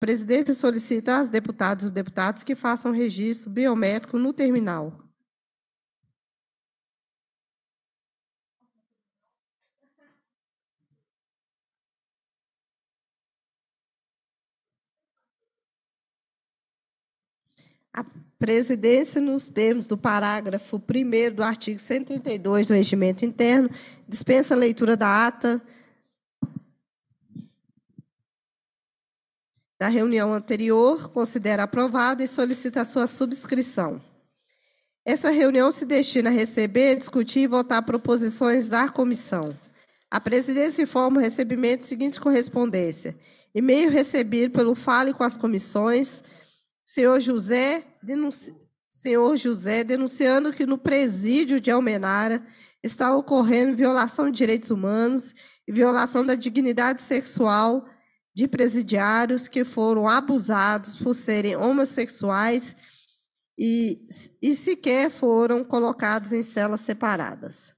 A presidência solicita às deputadas e deputadas deputados que façam registro biométrico no terminal. A presidência, nos termos do parágrafo 1 do artigo 132 do Regimento Interno, dispensa a leitura da ata da reunião anterior, considera aprovada e solicita sua subscrição. Essa reunião se destina a receber, discutir e votar proposições da comissão. A presidência informa o recebimento da seguinte correspondência: e-mail recebido pelo Fale com as comissões, senhor José, denunci... senhor José denunciando que no presídio de Almenara está ocorrendo violação de direitos humanos e violação da dignidade sexual de presidiários que foram abusados por serem homossexuais e, e sequer foram colocados em celas separadas.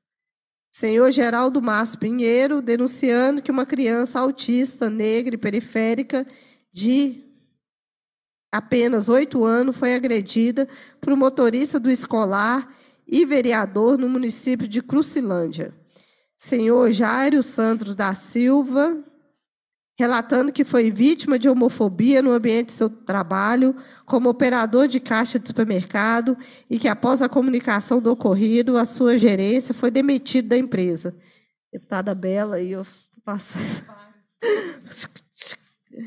Senhor Geraldo Márcio Pinheiro, denunciando que uma criança autista, negra e periférica de apenas oito anos foi agredida por um motorista do escolar e vereador no município de Crucilândia. Senhor Jairo Santos da Silva, relatando que foi vítima de homofobia no ambiente de seu trabalho, como operador de caixa de supermercado, e que após a comunicação do ocorrido, a sua gerência foi demitida da empresa. Deputada Bela, e eu passo.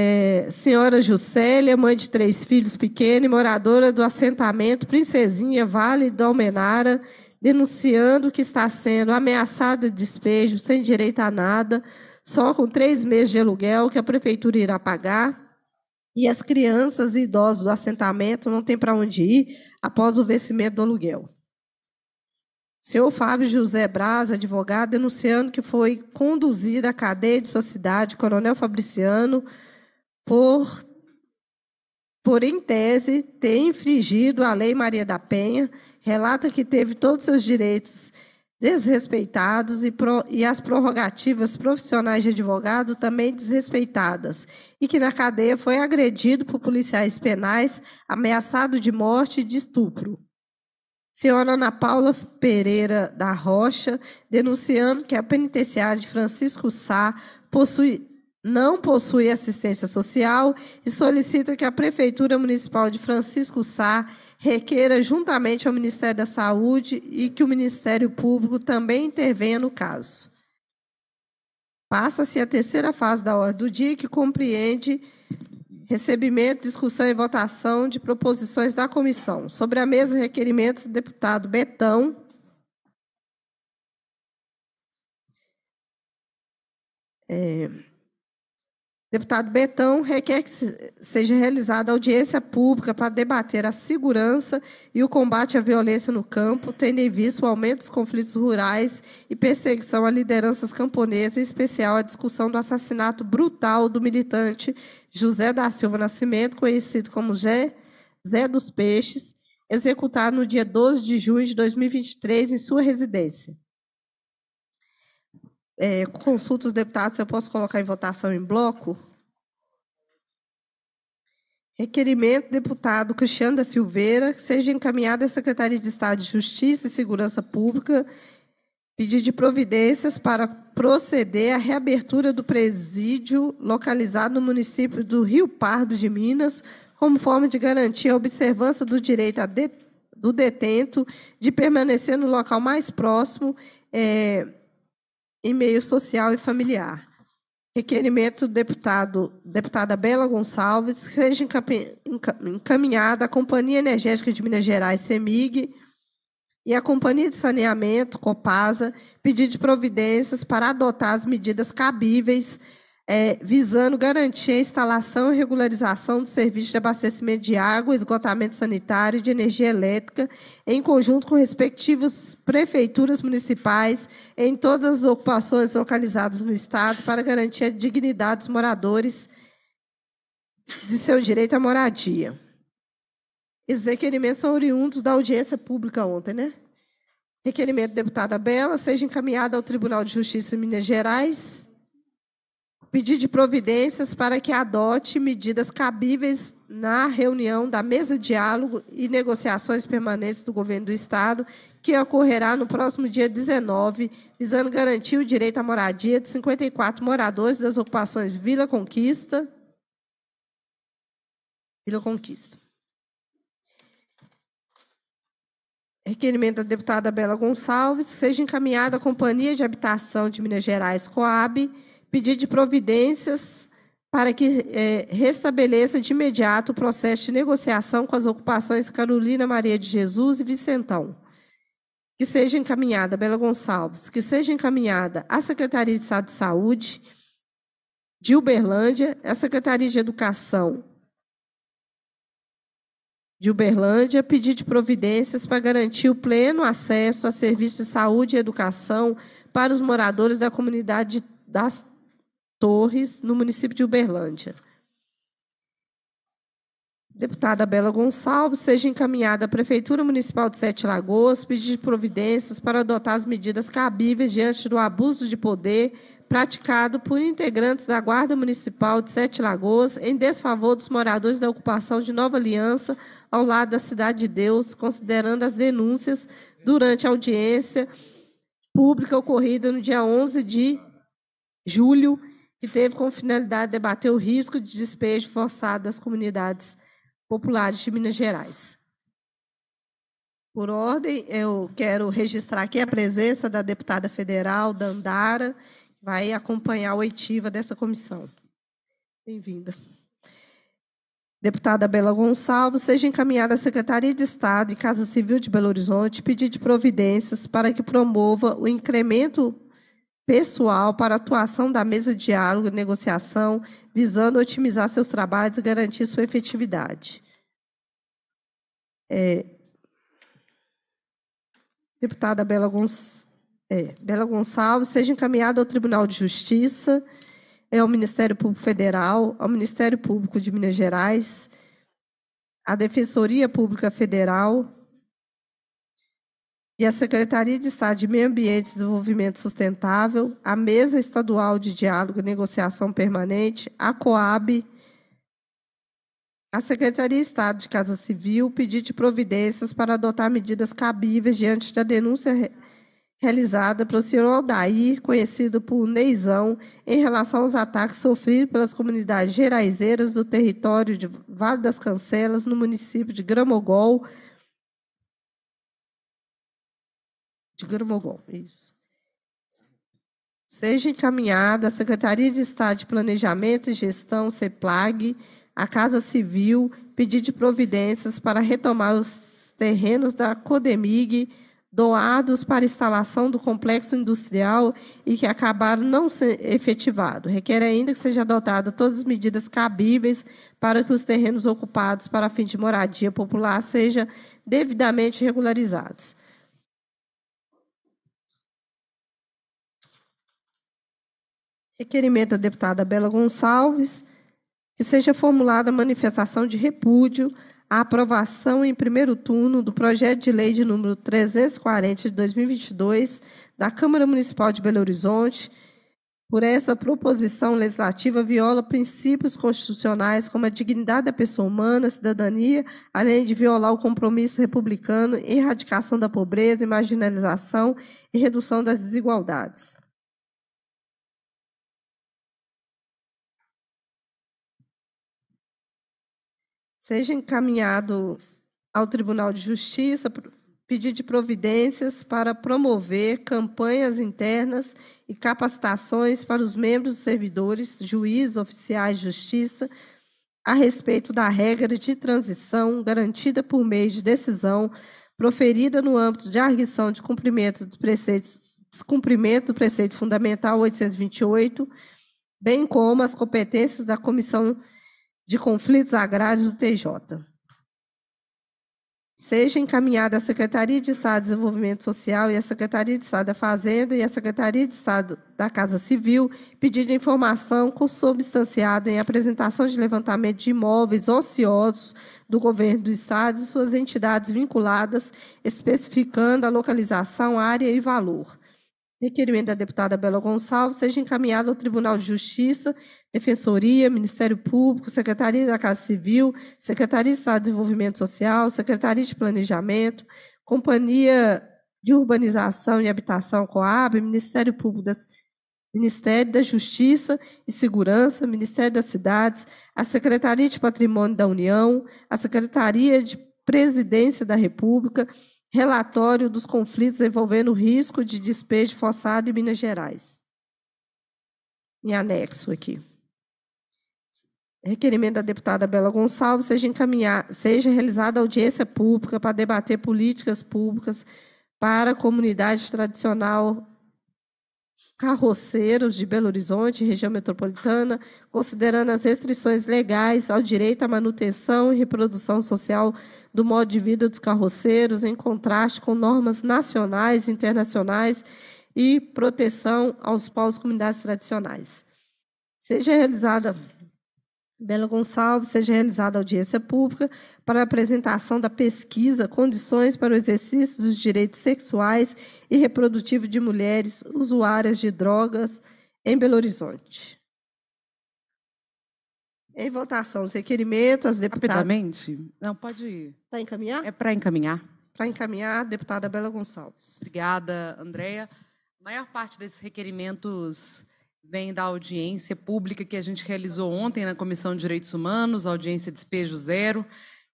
É, senhora Juscelia, mãe de três filhos pequenos e moradora do assentamento Princesinha Vale da Almenara, denunciando que está sendo ameaçada de despejo, sem direito a nada, só com três meses de aluguel que a prefeitura irá pagar. E as crianças e idosos do assentamento não têm para onde ir após o vencimento do aluguel. Senhor Fábio José Braz, advogado, denunciando que foi conduzido à cadeia de sua cidade, Coronel Fabriciano, por, por em tese, ter infringido a Lei Maria da Penha, relata que teve todos os seus direitos desrespeitados e, pro, e as prerrogativas profissionais de advogado também desrespeitadas, e que na cadeia foi agredido por policiais penais, ameaçado de morte e de estupro. Senhora Ana Paula Pereira da Rocha, denunciando que a penitenciária de Francisco Sá possui, não possui assistência social e solicita que a Prefeitura Municipal de Francisco Sá requeira juntamente ao Ministério da Saúde e que o Ministério Público também intervenha no caso. Passa-se a terceira fase da ordem do dia, que compreende recebimento, discussão e votação de proposições da comissão. Sobre a mesa, requerimentos do deputado Betão. É, Deputado Betão requer que seja realizada audiência pública para debater a segurança e o combate à violência no campo, tendo em vista o aumento dos conflitos rurais e perseguição a lideranças camponesas, em especial a discussão do assassinato brutal do militante José da Silva Nascimento, conhecido como Zé, Zé dos Peixes, executado no dia 12 de junho de 2023 em sua residência é, consulta os deputados, eu posso colocar em votação em bloco? Requerimento, deputado Cristiano da Silveira, que seja encaminhado à Secretaria de Estado de Justiça e Segurança Pública pedir de providências para proceder à reabertura do presídio localizado no município do Rio Pardo de Minas, como forma de garantir a observância do direito de, do detento de permanecer no local mais próximo. É, e meio social e familiar. Requerimento deputado, deputada Bela Gonçalves seja encaminhada à Companhia Energética de Minas Gerais, CEMIG, e à Companhia de Saneamento, Copasa, pedir de providências para adotar as medidas cabíveis é, visando garantir a instalação e regularização do serviços de abastecimento de água, esgotamento sanitário e de energia elétrica, em conjunto com respectivas prefeituras municipais, em todas as ocupações localizadas no Estado, para garantir a dignidade dos moradores de seu direito à moradia. Esses requerimentos são oriundos da audiência pública ontem, né? Requerimento da deputada Bela seja encaminhado ao Tribunal de Justiça de Minas Gerais pedir de providências para que adote medidas cabíveis na reunião da mesa de diálogo e negociações permanentes do governo do Estado, que ocorrerá no próximo dia 19, visando garantir o direito à moradia de 54 moradores das ocupações Vila Conquista. Vila Conquista. Requerimento da deputada Bela Gonçalves, seja encaminhada à Companhia de Habitação de Minas Gerais, COAB, pedir de providências para que é, restabeleça de imediato o processo de negociação com as ocupações Carolina Maria de Jesus e Vicentão. Que seja encaminhada, Bela Gonçalves, que seja encaminhada à Secretaria de Estado de Saúde de Uberlândia, à Secretaria de Educação de Uberlândia, pedir de providências para garantir o pleno acesso a serviços de saúde e educação para os moradores da comunidade das Torres, no município de Uberlândia. Deputada Bela Gonçalves, seja encaminhada à Prefeitura Municipal de Sete Lagoas pedir providências para adotar as medidas cabíveis diante do abuso de poder praticado por integrantes da Guarda Municipal de Sete Lagoas em desfavor dos moradores da ocupação de Nova Aliança ao lado da Cidade de Deus, considerando as denúncias durante a audiência pública ocorrida no dia 11 de julho que teve como finalidade debater o risco de despejo forçado das comunidades populares de Minas Gerais. Por ordem, eu quero registrar aqui a presença da deputada federal, Dandara, que vai acompanhar a oitiva dessa comissão. Bem-vinda. Deputada Bela Gonçalves, seja encaminhada à Secretaria de Estado e Casa Civil de Belo Horizonte pedir de providências para que promova o incremento pessoal para atuação da mesa de diálogo e negociação, visando otimizar seus trabalhos e garantir sua efetividade. É, deputada Bela, Gonç... é, Bela Gonçalves, seja encaminhada ao Tribunal de Justiça, é, ao Ministério Público Federal, ao Ministério Público de Minas Gerais, à Defensoria Pública Federal, e a Secretaria de Estado de Meio Ambiente e Desenvolvimento Sustentável, a Mesa Estadual de Diálogo e Negociação Permanente, a COAB, a Secretaria de Estado de Casa Civil, pedir de providências para adotar medidas cabíveis diante da denúncia re realizada pelo senhor Aldair, conhecido por Neizão, em relação aos ataques sofridos pelas comunidades geraizeiras do território de Vale das Cancelas, no município de Gramogol, de Gramogon, é isso. Seja encaminhada à Secretaria de Estado de Planejamento e Gestão, CEPLAG, à Casa Civil, pedir de providências para retomar os terrenos da Codemig doados para instalação do complexo industrial e que acabaram não sendo efetivados. Requer ainda que seja adotada todas as medidas cabíveis para que os terrenos ocupados para fim de moradia popular sejam devidamente regularizados. Requerimento da deputada Bela Gonçalves, que seja formulada a manifestação de repúdio à aprovação em primeiro turno do projeto de lei de número 340 de 2022 da Câmara Municipal de Belo Horizonte. Por essa proposição legislativa viola princípios constitucionais como a dignidade da pessoa humana, a cidadania, além de violar o compromisso republicano em erradicação da pobreza e marginalização e redução das desigualdades. seja encaminhado ao Tribunal de Justiça pedido de providências para promover campanhas internas e capacitações para os membros servidores, juízes, oficiais de justiça a respeito da regra de transição garantida por meio de decisão proferida no âmbito de arguição de cumprimento dos preceitos descumprimento do preceito fundamental 828, bem como as competências da Comissão de conflitos agrários do TJ. Seja encaminhada à Secretaria de Estado de Desenvolvimento Social e à Secretaria de Estado da Fazenda e à Secretaria de Estado da Casa Civil pedido de informação consubstanciada em apresentação de levantamento de imóveis ociosos do governo do Estado e suas entidades vinculadas, especificando a localização, área e valor. Requerimento da deputada Bela Gonçalves seja encaminhado ao Tribunal de Justiça, Defensoria, Ministério Público, Secretaria da Casa Civil, Secretaria de Estado de Desenvolvimento Social, Secretaria de Planejamento, Companhia de Urbanização e Habitação COAB, Ministério Público das Ministério da Justiça e Segurança, Ministério das Cidades, a Secretaria de Patrimônio da União, a Secretaria de Presidência da República, relatório dos conflitos envolvendo risco de despejo forçado em Minas Gerais. Em anexo aqui. Requerimento da deputada Bela Gonçalves seja encaminhar, seja realizada audiência pública para debater políticas públicas para a comunidade tradicional carroceiros de Belo Horizonte, região metropolitana, considerando as restrições legais ao direito à manutenção e reprodução social do modo de vida dos carroceiros, em contraste com normas nacionais, internacionais e proteção aos povos e comunidades tradicionais. Seja realizada Bela Gonçalves, seja realizada audiência pública para a apresentação da pesquisa Condições para o Exercício dos Direitos Sexuais e Reprodutivos de Mulheres Usuárias de Drogas em Belo Horizonte. Em votação, os requerimentos, deputada. Rapidamente? Não, pode ir. Para encaminhar? É para encaminhar. Para encaminhar, deputada Bela Gonçalves. Obrigada, Andréia. A maior parte desses requerimentos vem da audiência pública que a gente realizou ontem na Comissão de Direitos Humanos, audiência Despejo Zero,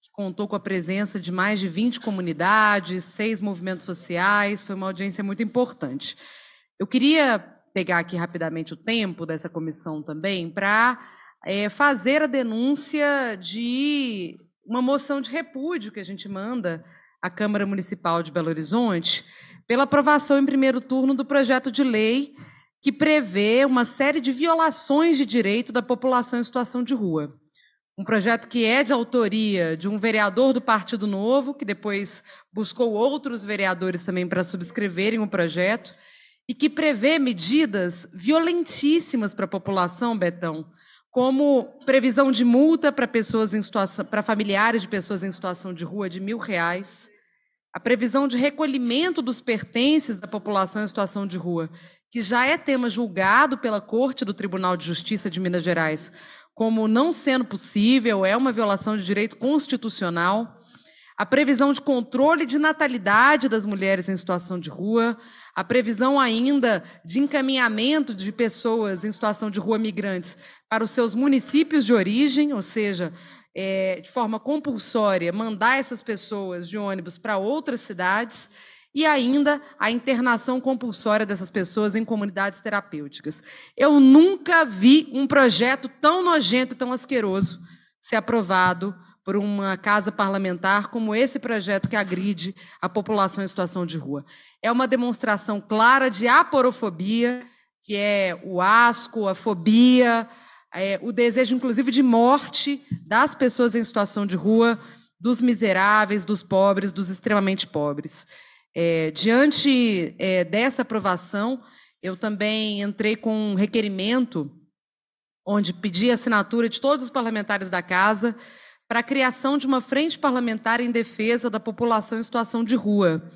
que contou com a presença de mais de 20 comunidades, seis movimentos sociais, foi uma audiência muito importante. Eu queria pegar aqui rapidamente o tempo dessa comissão também para é, fazer a denúncia de uma moção de repúdio que a gente manda à Câmara Municipal de Belo Horizonte pela aprovação em primeiro turno do projeto de lei que prevê uma série de violações de direito da população em situação de rua. Um projeto que é de autoria de um vereador do Partido Novo, que depois buscou outros vereadores também para subscreverem o projeto, e que prevê medidas violentíssimas para a população, Betão, como previsão de multa para pessoas em situação, para familiares de pessoas em situação de rua de mil reais, a previsão de recolhimento dos pertences da população em situação de rua, que já é tema julgado pela Corte do Tribunal de Justiça de Minas Gerais, como não sendo possível, é uma violação de direito constitucional a previsão de controle de natalidade das mulheres em situação de rua, a previsão ainda de encaminhamento de pessoas em situação de rua migrantes para os seus municípios de origem, ou seja, é, de forma compulsória, mandar essas pessoas de ônibus para outras cidades. E ainda a internação compulsória dessas pessoas em comunidades terapêuticas. Eu nunca vi um projeto tão nojento, tão asqueroso ser aprovado por uma casa parlamentar como esse projeto que agride a população em situação de rua. É uma demonstração clara de aporofobia, que é o asco, a fobia, é, o desejo, inclusive, de morte das pessoas em situação de rua, dos miseráveis, dos pobres, dos extremamente pobres. É, diante é, dessa aprovação, eu também entrei com um requerimento onde pedi a assinatura de todos os parlamentares da casa para a criação de uma frente parlamentar em defesa da população em situação de rua,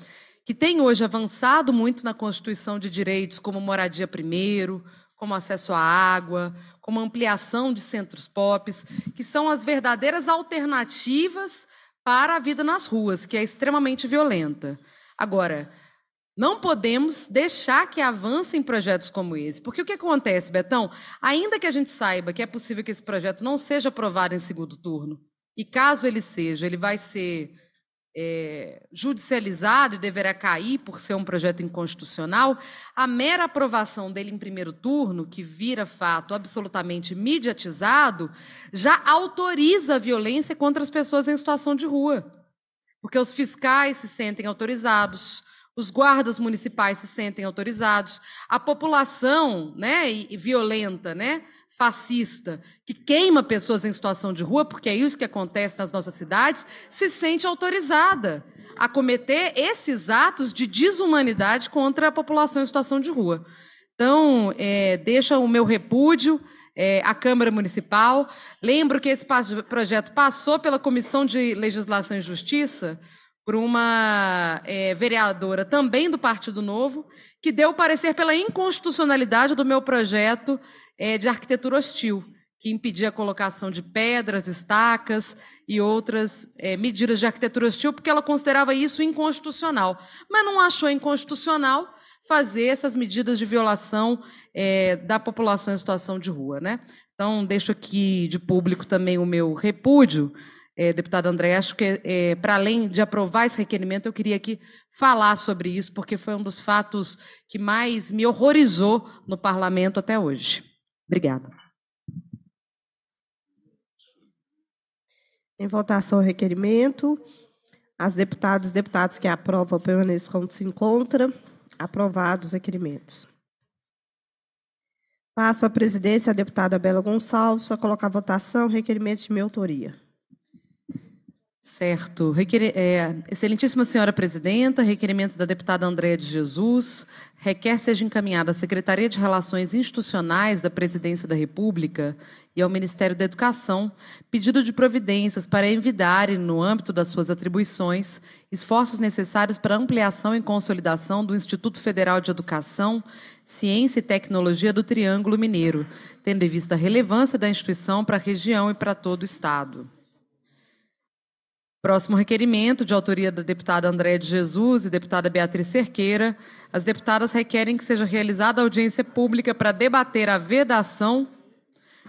que tem hoje avançado muito na constituição de direitos como moradia primeiro, como acesso à água, como ampliação de centros POPs, que são as verdadeiras alternativas para a vida nas ruas, que é extremamente violenta. Agora, não podemos deixar que avancem projetos como esse. Porque o que acontece, Betão? Ainda que a gente saiba que é possível que esse projeto não seja aprovado em segundo turno, e caso ele seja, ele vai ser é, judicializado e deverá cair por ser um projeto inconstitucional, a mera aprovação dele em primeiro turno, que vira fato absolutamente mediatizado, já autoriza a violência contra as pessoas em situação de rua. Porque os fiscais se sentem autorizados, os guardas municipais se sentem autorizados, a população né, violenta, né, fascista, que queima pessoas em situação de rua, porque é isso que acontece nas nossas cidades, se sente autorizada a cometer esses atos de desumanidade contra a população em situação de rua. Então, é, deixa o meu repúdio é, à Câmara Municipal. Lembro que esse projeto passou pela Comissão de Legislação e Justiça por uma é, vereadora também do Partido Novo, que deu parecer pela inconstitucionalidade do meu projeto é, de arquitetura hostil, que impedia a colocação de pedras, estacas e outras é, medidas de arquitetura hostil, porque ela considerava isso inconstitucional. Mas não achou inconstitucional fazer essas medidas de violação é, da população em situação de rua. Né? Então, deixo aqui de público também o meu repúdio é, deputado André, acho que é, para além de aprovar esse requerimento, eu queria aqui falar sobre isso, porque foi um dos fatos que mais me horrorizou no parlamento até hoje. Obrigada. Em votação o requerimento. As deputadas e deputados que aprovam permaneçam onde se encontra. Aprovados os requerimentos. Passo a presidência à deputada Bela Gonçalves para colocar a votação requerimento de minha autoria. Certo. Requer... É, excelentíssima senhora presidenta, requerimento da deputada Andréa de Jesus, requer seja encaminhada à Secretaria de Relações Institucionais da Presidência da República e ao Ministério da Educação pedido de providências para envidarem, no âmbito das suas atribuições, esforços necessários para ampliação e consolidação do Instituto Federal de Educação, Ciência e Tecnologia do Triângulo Mineiro, tendo em vista a relevância da instituição para a região e para todo o Estado. Próximo requerimento, de autoria da deputada Andréa de Jesus e deputada Beatriz Cerqueira, as deputadas requerem que seja realizada audiência pública para debater a vedação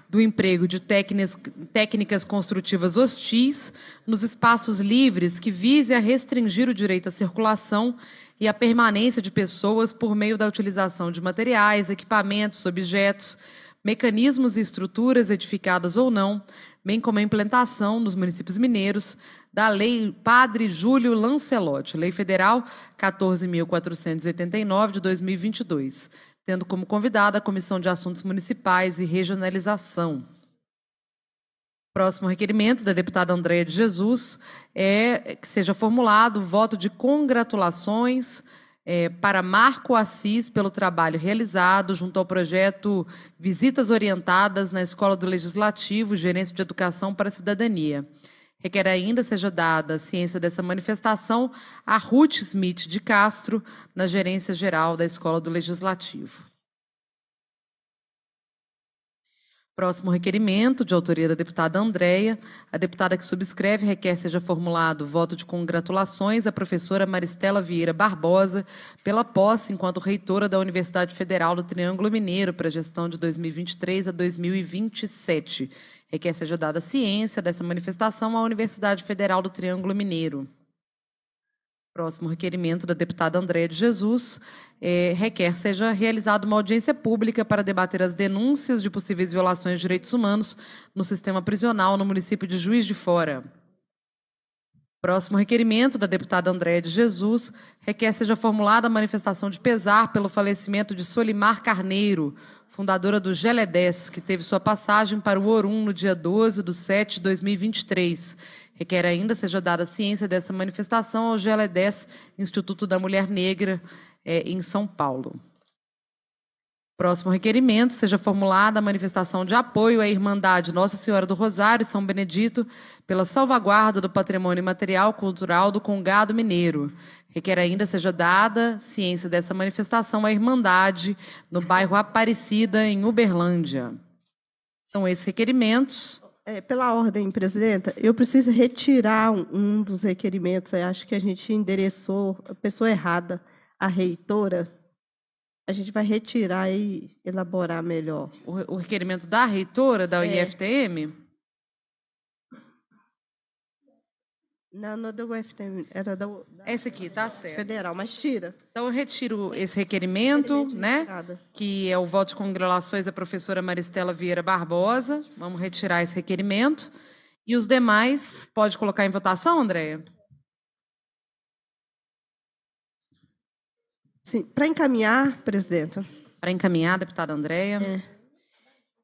do emprego de técnicas, técnicas construtivas hostis nos espaços livres que vise a restringir o direito à circulação e à permanência de pessoas por meio da utilização de materiais, equipamentos, objetos, mecanismos e estruturas edificadas ou não, bem como a implantação nos municípios mineiros da Lei Padre Júlio Lancelotti, Lei Federal 14.489 de 2022, tendo como convidada a Comissão de Assuntos Municipais e Regionalização. Próximo requerimento da deputada Andréia de Jesus é que seja formulado voto de congratulações é, para Marco Assis pelo trabalho realizado junto ao projeto Visitas Orientadas na Escola do Legislativo, Gerência de Educação para a Cidadania. Requer ainda seja dada ciência dessa manifestação a Ruth Smith de Castro, na Gerência Geral da Escola do Legislativo. Próximo requerimento, de autoria da deputada Andréia. A deputada que subscreve requer seja formulado voto de congratulações à professora Maristela Vieira Barbosa pela posse enquanto reitora da Universidade Federal do Triângulo Mineiro para a gestão de 2023 a 2027. Requer seja dada ciência dessa manifestação à Universidade Federal do Triângulo Mineiro. Próximo requerimento da deputada Andréa de Jesus é, requer seja realizada uma audiência pública para debater as denúncias de possíveis violações de direitos humanos no sistema prisional no município de Juiz de Fora. Próximo requerimento da deputada Andréa de Jesus requer seja formulada a manifestação de pesar pelo falecimento de Solimar Carneiro, fundadora do Geledés, que teve sua passagem para o Orum no dia 12 de 7 de 2023 Requer ainda seja dada ciência dessa manifestação ao GLE10, é Instituto da Mulher Negra, é, em São Paulo. Próximo requerimento, seja formulada a manifestação de apoio à Irmandade Nossa Senhora do Rosário e São Benedito pela salvaguarda do patrimônio material cultural do Congado Mineiro. Requer ainda seja dada ciência dessa manifestação à Irmandade no bairro Aparecida, em Uberlândia. São esses requerimentos. É, pela ordem, presidenta, eu preciso retirar um, um dos requerimentos. Eu acho que a gente endereçou a pessoa errada, a reitora. A gente vai retirar e elaborar melhor. O, o requerimento da reitora da é. IFTM? Não, não do UFT, era da, da Essa aqui, tá certo. Federal, mas tira. Então eu retiro esse requerimento, né? Que é o voto de congratulações da professora Maristela Vieira Barbosa. Vamos retirar esse requerimento. E os demais, pode colocar em votação, Andréia? Sim, para encaminhar, presidenta. Para encaminhar, deputada Andréia. É.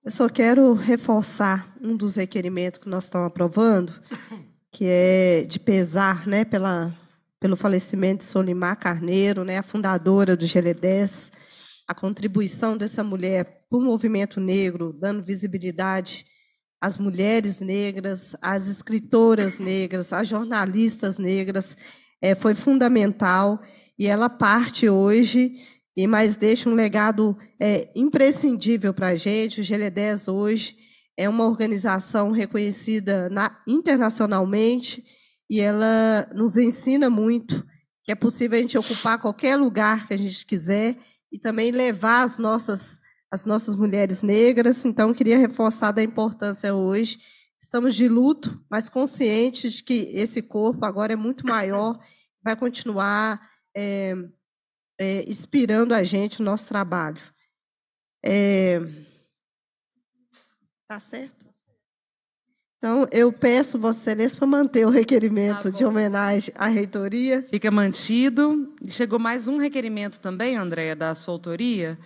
Eu só quero reforçar um dos requerimentos que nós estamos aprovando, que é de pesar né, pela, pelo falecimento de Solimar Carneiro, né, a fundadora do GL10, a contribuição dessa mulher para o movimento negro, dando visibilidade às mulheres negras, às escritoras negras, às jornalistas negras, é, foi fundamental e ela parte hoje e mais deixa um legado é, imprescindível para a gente. O GL10 hoje é uma organização reconhecida na, internacionalmente e ela nos ensina muito que é possível a gente ocupar qualquer lugar que a gente quiser e também levar as nossas as nossas mulheres negras. Então queria reforçar da importância hoje. Estamos de luto, mas conscientes de que esse corpo agora é muito maior, vai continuar é, é, inspirando a gente no nosso trabalho. É, Tá certo? Então, eu peço Vossa Excelência para manter o requerimento tá de homenagem à reitoria. Fica mantido. Chegou mais um requerimento também, Andréia, da sua autoria,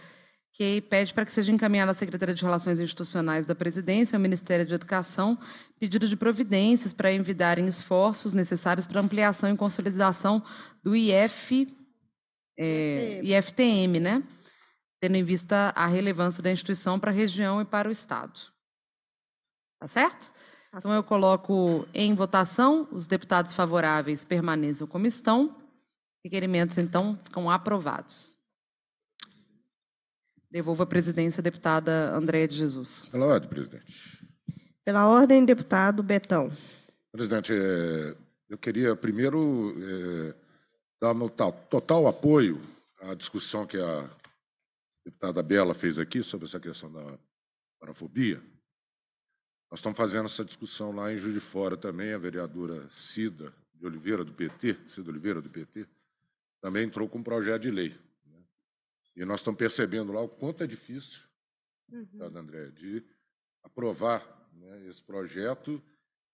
que pede para que seja encaminhado à Secretaria de Relações Institucionais da Presidência, ao Ministério de Educação, pedido de providências para envidarem esforços necessários para ampliação e consolidação do IF, é, IFTM, né? tendo em vista a relevância da instituição para a região e para o Estado. Tá certo? Tá então eu coloco em votação, os deputados favoráveis permaneçam como estão. Requerimentos, então, ficam aprovados. Devolvo a presidência à deputada Andréa de Jesus. Pela ordem, presidente. Pela ordem, deputado Betão. Presidente, é, eu queria primeiro é, dar meu total apoio à discussão que a deputada Bela fez aqui sobre essa questão da parafobia. Nós estamos fazendo essa discussão lá em Juiz de Fora também, a vereadora Cida de Oliveira, do PT, Cida Oliveira, do PT, também entrou com um projeto de lei. Né? E nós estamos percebendo lá o quanto é difícil, uhum. André, de aprovar né, esse projeto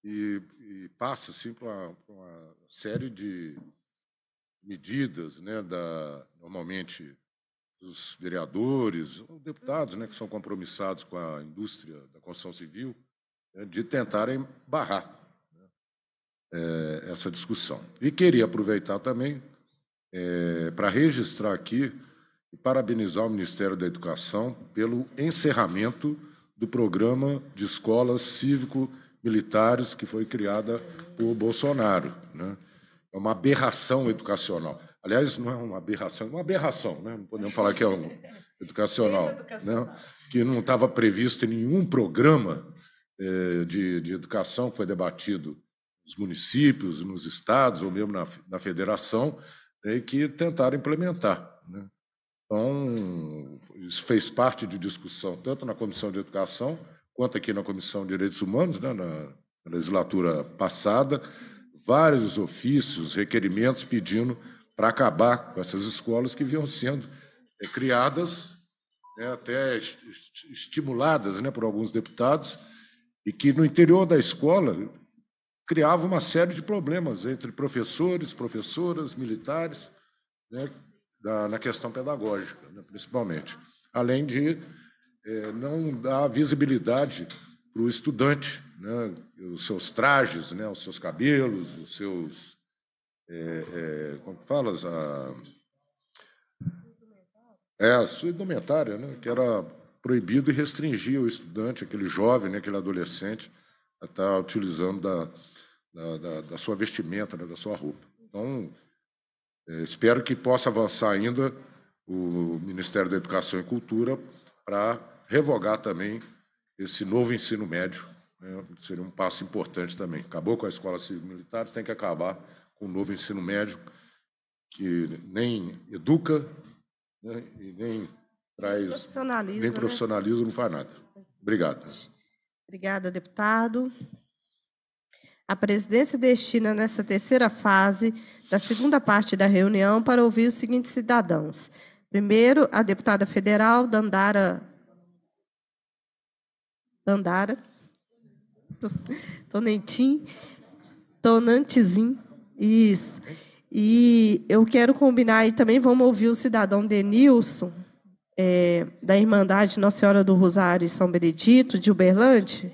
e, e passa assim, para uma, uma série de medidas, né, da, normalmente dos vereadores, os deputados né, que são uhum. compromissados com a indústria da construção civil, né, de tentarem barrar né, é, essa discussão. E queria aproveitar também é, para registrar aqui e parabenizar o Ministério da Educação pelo encerramento do programa de escolas cívico-militares que foi criada por Bolsonaro. Né? É uma aberração educacional. Aliás, não é uma aberração, é uma aberração, né? não podemos falar que é um educacional, né? que não estava previsto em nenhum programa eh, de, de Educação, que foi debatido nos municípios, nos estados, ou mesmo na, na federação, e né, que tentaram implementar. Né? Então, isso fez parte de discussão, tanto na Comissão de Educação, quanto aqui na Comissão de Direitos Humanos, né, na legislatura passada, vários ofícios, requerimentos pedindo para acabar com essas escolas que vinham sendo eh, criadas, né, até estimuladas né, por alguns deputados, e que no interior da escola criava uma série de problemas entre professores, professoras, militares, né, da, na questão pedagógica, né, principalmente. Além de é, não dar visibilidade para o estudante, né, os seus trajes, né, os seus cabelos, os seus. É, é, como falas? A, é, a sua indumentária, né, que era proibido e restringir o estudante, aquele jovem, né, aquele adolescente, a estar utilizando da, da, da, da sua vestimenta, né, da sua roupa. Então, é, espero que possa avançar ainda o Ministério da Educação e Cultura para revogar também esse novo ensino médio. Né, seria um passo importante também. Acabou com a escola civil militar, tem que acabar com o novo ensino médio, que nem educa né, e nem traz né? profissionalismo nem profissionalismo né? não faz nada. Obrigado. Obrigada, deputado. A presidência destina nessa terceira fase da segunda parte da reunião para ouvir os seguintes cidadãos. Primeiro, a deputada federal Dandara Dandara Tonentim Tonantezim. Isso. E eu quero combinar e também vamos ouvir o cidadão Denilson é, da Irmandade Nossa Senhora do Rosário e São Benedito, de Uberlândia?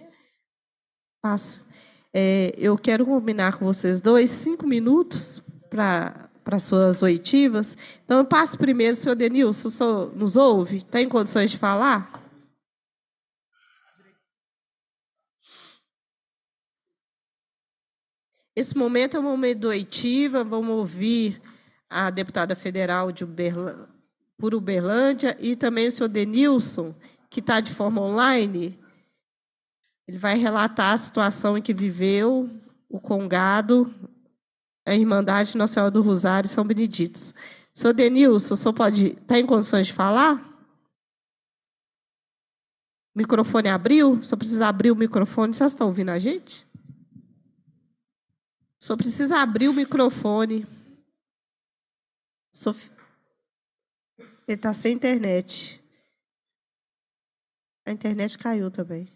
Passo. É, eu quero combinar com vocês dois cinco minutos para para suas oitivas. Então, eu passo primeiro, senhor Denilson, o senhor nos ouve? Tem condições de falar? Esse momento é um momento doitiva, vamos ouvir a deputada federal de Uberlândia, por Uberlândia, e também o senhor Denilson, que está de forma online. Ele vai relatar a situação em que viveu o Congado, a Irmandade Nossa Senhora do Rosário e São Beneditos. Senhor Denilson, o senhor pode. Está em condições de falar? O microfone abriu? Só precisa abrir o microfone. Vocês estão ouvindo a gente? Só precisa abrir o microfone. Ele está sem internet. A internet caiu também.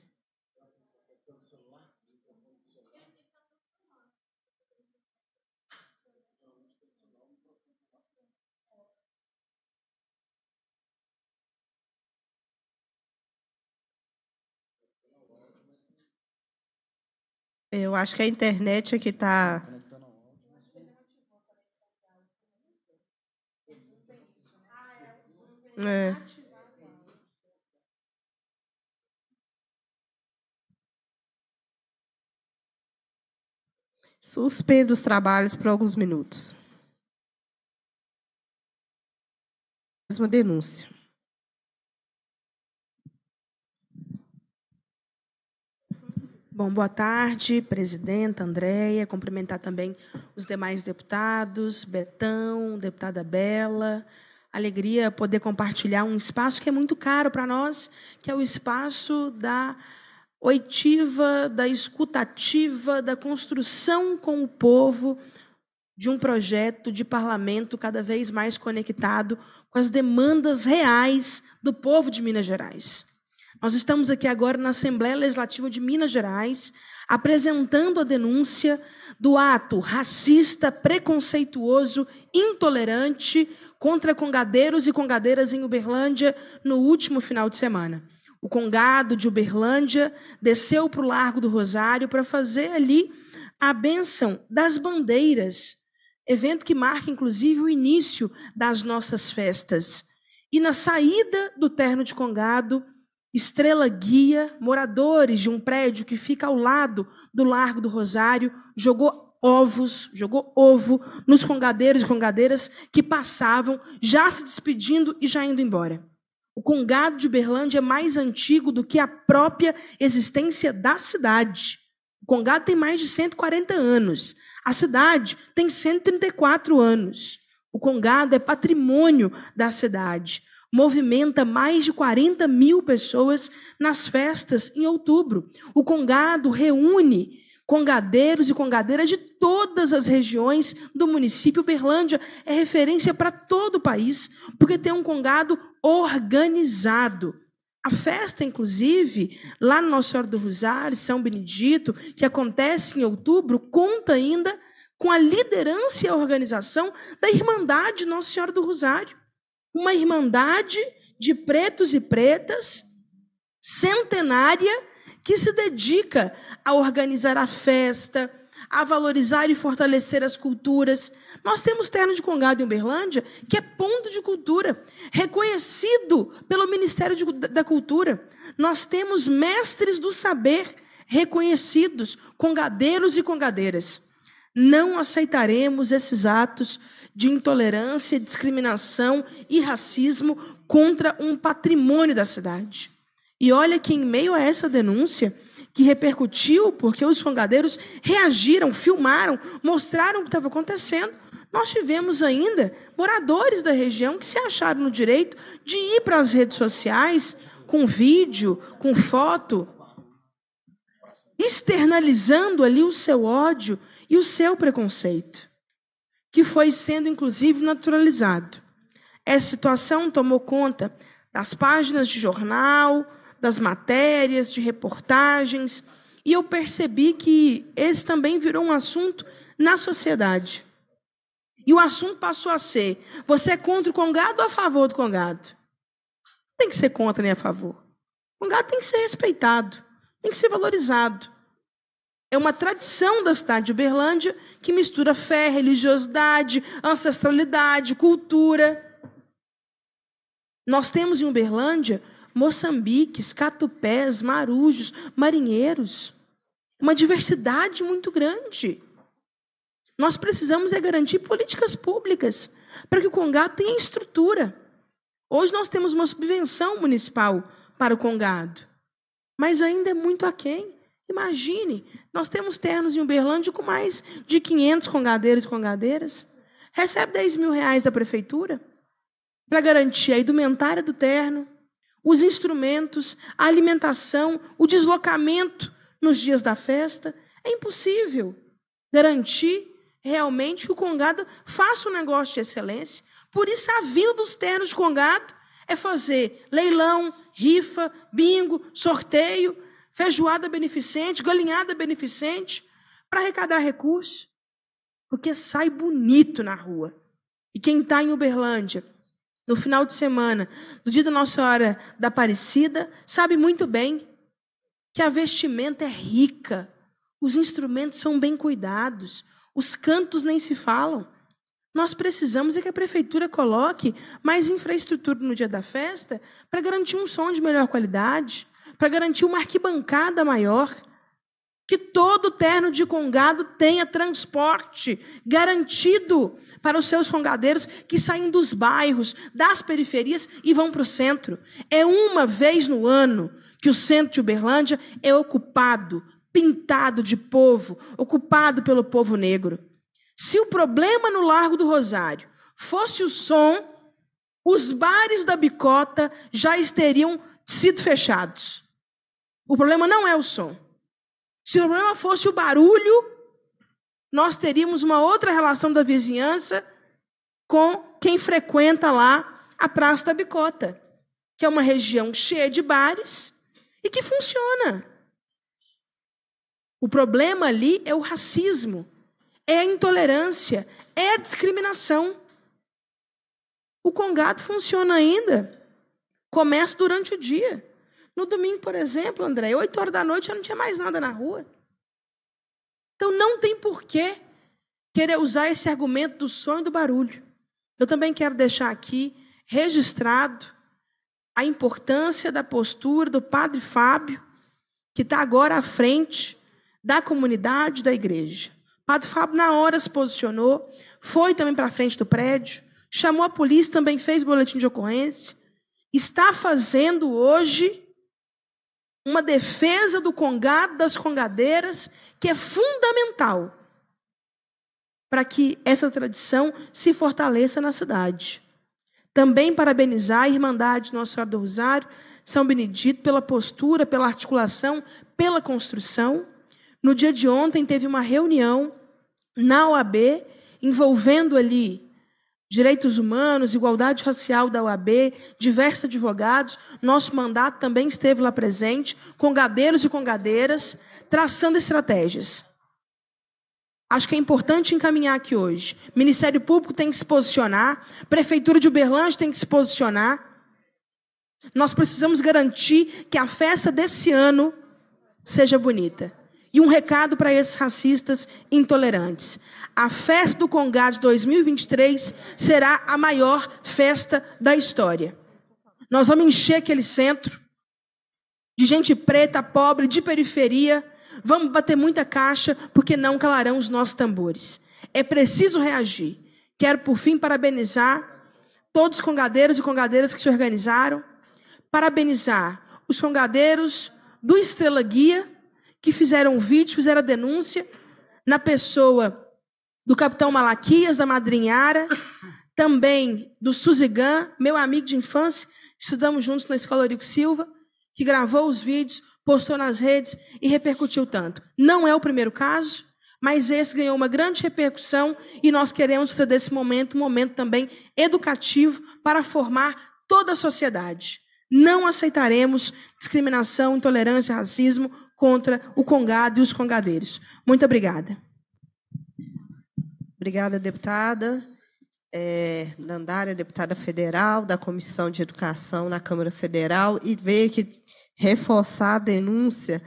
Eu acho que a internet é que está É. os trabalhos por alguns minutos. Mais uma denúncia. Bom, boa tarde, presidenta Andréia. Cumprimentar também os demais deputados, Betão, deputada Bela, alegria poder compartilhar um espaço que é muito caro para nós, que é o espaço da oitiva, da escutativa, da construção com o povo de um projeto de parlamento cada vez mais conectado com as demandas reais do povo de Minas Gerais. Nós estamos aqui agora na Assembleia Legislativa de Minas Gerais apresentando a denúncia do ato racista, preconceituoso, intolerante contra congadeiros e congadeiras em Uberlândia no último final de semana. O congado de Uberlândia desceu para o Largo do Rosário para fazer ali a bênção das bandeiras, evento que marca inclusive o início das nossas festas. E na saída do terno de congado, estrela guia, moradores de um prédio que fica ao lado do Largo do Rosário, jogou ovos, jogou ovo nos congadeiros e congadeiras que passavam, já se despedindo e já indo embora. O congado de Berlândia é mais antigo do que a própria existência da cidade. O congado tem mais de 140 anos. A cidade tem 134 anos. O congado é patrimônio da cidade movimenta mais de 40 mil pessoas nas festas em outubro. O Congado reúne congadeiros e congadeiras de todas as regiões do município. Uberlândia é referência para todo o país, porque tem um congado organizado. A festa, inclusive, lá no Nossa Senhora do Rosário, São Benedito, que acontece em outubro, conta ainda com a liderança e a organização da Irmandade Nossa Senhora do Rosário uma irmandade de pretos e pretas centenária que se dedica a organizar a festa, a valorizar e fortalecer as culturas. Nós temos Terno de Congado em Uberlândia, que é ponto de cultura, reconhecido pelo Ministério de, da Cultura. Nós temos mestres do saber reconhecidos, congadeiros e congadeiras. Não aceitaremos esses atos de intolerância, discriminação e racismo contra um patrimônio da cidade. E olha que, em meio a essa denúncia, que repercutiu porque os fangadeiros reagiram, filmaram, mostraram o que estava acontecendo, nós tivemos ainda moradores da região que se acharam no direito de ir para as redes sociais com vídeo, com foto, externalizando ali o seu ódio e o seu preconceito que foi sendo inclusive naturalizado. Essa situação tomou conta das páginas de jornal, das matérias, de reportagens, e eu percebi que esse também virou um assunto na sociedade. E o assunto passou a ser: você é contra o congado ou a favor do congado? Não tem que ser contra nem né, a favor. O congado tem que ser respeitado, tem que ser valorizado. É uma tradição da cidade de Uberlândia que mistura fé, religiosidade, ancestralidade, cultura. Nós temos em Uberlândia moçambiques, catupés, marujos, marinheiros. Uma diversidade muito grande. Nós precisamos é garantir políticas públicas para que o Congado tenha estrutura. Hoje nós temos uma subvenção municipal para o Congado, mas ainda é muito aquém. Imagine, nós temos ternos em Uberlândia com mais de 500 congadeiros e congadeiras. Recebe 10 mil reais da prefeitura para garantir a indumentária do terno, os instrumentos, a alimentação, o deslocamento nos dias da festa. É impossível garantir realmente que o Congado faça um negócio de excelência. Por isso, a vinda dos ternos de Congado é fazer leilão, rifa, bingo, sorteio, feijoada beneficente, galinhada beneficente, para arrecadar recursos. Porque sai bonito na rua. E quem está em Uberlândia, no final de semana, no dia da Nossa Hora da Aparecida, sabe muito bem que a vestimenta é rica, os instrumentos são bem cuidados, os cantos nem se falam. Nós precisamos é que a prefeitura coloque mais infraestrutura no dia da festa para garantir um som de melhor qualidade, para garantir uma arquibancada maior, que todo terno de congado tenha transporte garantido para os seus congadeiros que saem dos bairros, das periferias e vão para o centro. É uma vez no ano que o centro de Uberlândia é ocupado, pintado de povo, ocupado pelo povo negro. Se o problema no Largo do Rosário fosse o som, os bares da bicota já teriam sido fechados. O problema não é o som. Se o problema fosse o barulho, nós teríamos uma outra relação da vizinhança com quem frequenta lá a Praça da Bicota, que é uma região cheia de bares e que funciona. O problema ali é o racismo, é a intolerância, é a discriminação. O congado funciona ainda. Começa durante o dia. No domingo, por exemplo, André, 8 horas da noite eu não tinha mais nada na rua. Então não tem porquê querer usar esse argumento do sonho do barulho. Eu também quero deixar aqui registrado a importância da postura do Padre Fábio, que está agora à frente da comunidade da igreja. padre Fábio, na hora, se posicionou, foi também para a frente do prédio, chamou a polícia, também fez boletim de ocorrência, está fazendo hoje uma defesa do congado, das congadeiras, que é fundamental para que essa tradição se fortaleça na cidade. Também parabenizar a Irmandade Nossa Senhora do Rosário, São Benedito, pela postura, pela articulação, pela construção. No dia de ontem teve uma reunião na OAB envolvendo ali direitos humanos, igualdade racial da OAB, diversos advogados. Nosso mandato também esteve lá presente, congadeiros e congadeiras, traçando estratégias. Acho que é importante encaminhar aqui hoje. Ministério Público tem que se posicionar, Prefeitura de Uberlândia tem que se posicionar. Nós precisamos garantir que a festa desse ano seja bonita. E um recado para esses racistas intolerantes. A festa do Congado 2023 será a maior festa da história. Nós vamos encher aquele centro de gente preta, pobre, de periferia. Vamos bater muita caixa, porque não calarão os nossos tambores. É preciso reagir. Quero, por fim, parabenizar todos os congadeiros e congadeiras que se organizaram. Parabenizar os congadeiros do Estrela Guia, que fizeram o vídeo, fizeram a denúncia na pessoa do capitão Malaquias, da madrinhara, também do Suzigan, meu amigo de infância, estudamos juntos na escola Eurico Silva, que gravou os vídeos, postou nas redes e repercutiu tanto. Não é o primeiro caso, mas esse ganhou uma grande repercussão e nós queremos fazer desse momento um momento também educativo para formar toda a sociedade. Não aceitaremos discriminação, intolerância, racismo contra o Congado e os congadeiros. Muito obrigada. Obrigada, deputada. É, Dandara, deputada federal da Comissão de Educação na Câmara Federal, e veio aqui reforçar a denúncia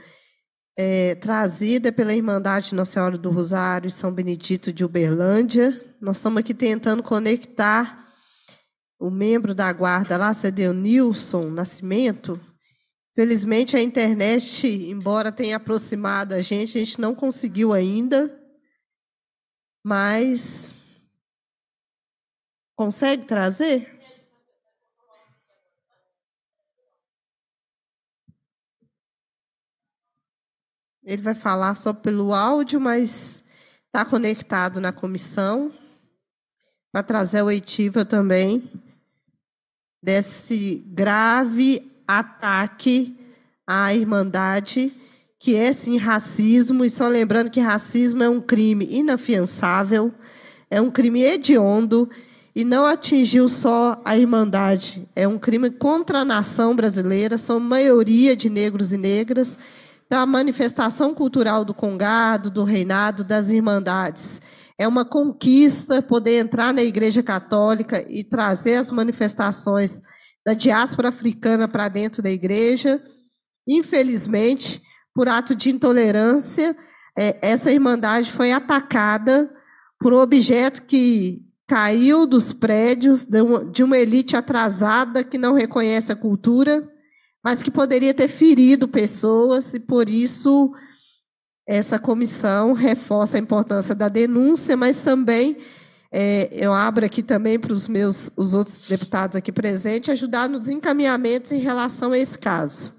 é, trazida pela Irmandade Nossa Senhora do Rosário e São Benedito de Uberlândia. Nós estamos aqui tentando conectar o membro da guarda lá, Cedeu Nilson Nascimento. Felizmente, a internet, embora tenha aproximado a gente, a gente não conseguiu ainda mas consegue trazer? Ele vai falar só pelo áudio, mas está conectado na comissão para trazer o Eitiva também desse grave ataque à Irmandade que é sim racismo, e só lembrando que racismo é um crime inafiançável, é um crime hediondo e não atingiu só a Irmandade, é um crime contra a nação brasileira, são maioria de negros e negras. Então, a manifestação cultural do Congado, do Reinado, das Irmandades. É uma conquista poder entrar na Igreja Católica e trazer as manifestações da diáspora africana para dentro da igreja. Infelizmente, por ato de intolerância, é, essa Irmandade foi atacada por um objeto que caiu dos prédios de uma elite atrasada que não reconhece a cultura, mas que poderia ter ferido pessoas, e por isso essa comissão reforça a importância da denúncia, mas também é, eu abro aqui também para os meus os outros deputados aqui presentes ajudar nos encaminhamentos em relação a esse caso.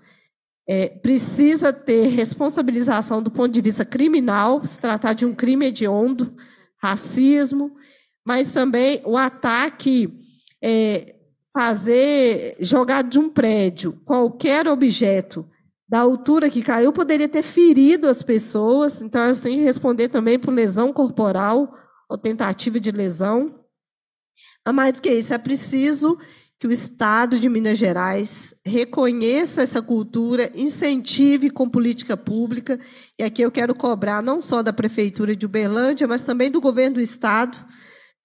É, precisa ter responsabilização do ponto de vista criminal, se tratar de um crime hediondo, racismo, mas também o ataque, é, fazer, jogar de um prédio qualquer objeto da altura que caiu poderia ter ferido as pessoas, então elas têm que responder também por lesão corporal ou tentativa de lesão. Mas ah, mais do que isso, é preciso que o Estado de Minas Gerais reconheça essa cultura, incentive com política pública. E aqui eu quero cobrar não só da Prefeitura de Uberlândia, mas também do governo do Estado. O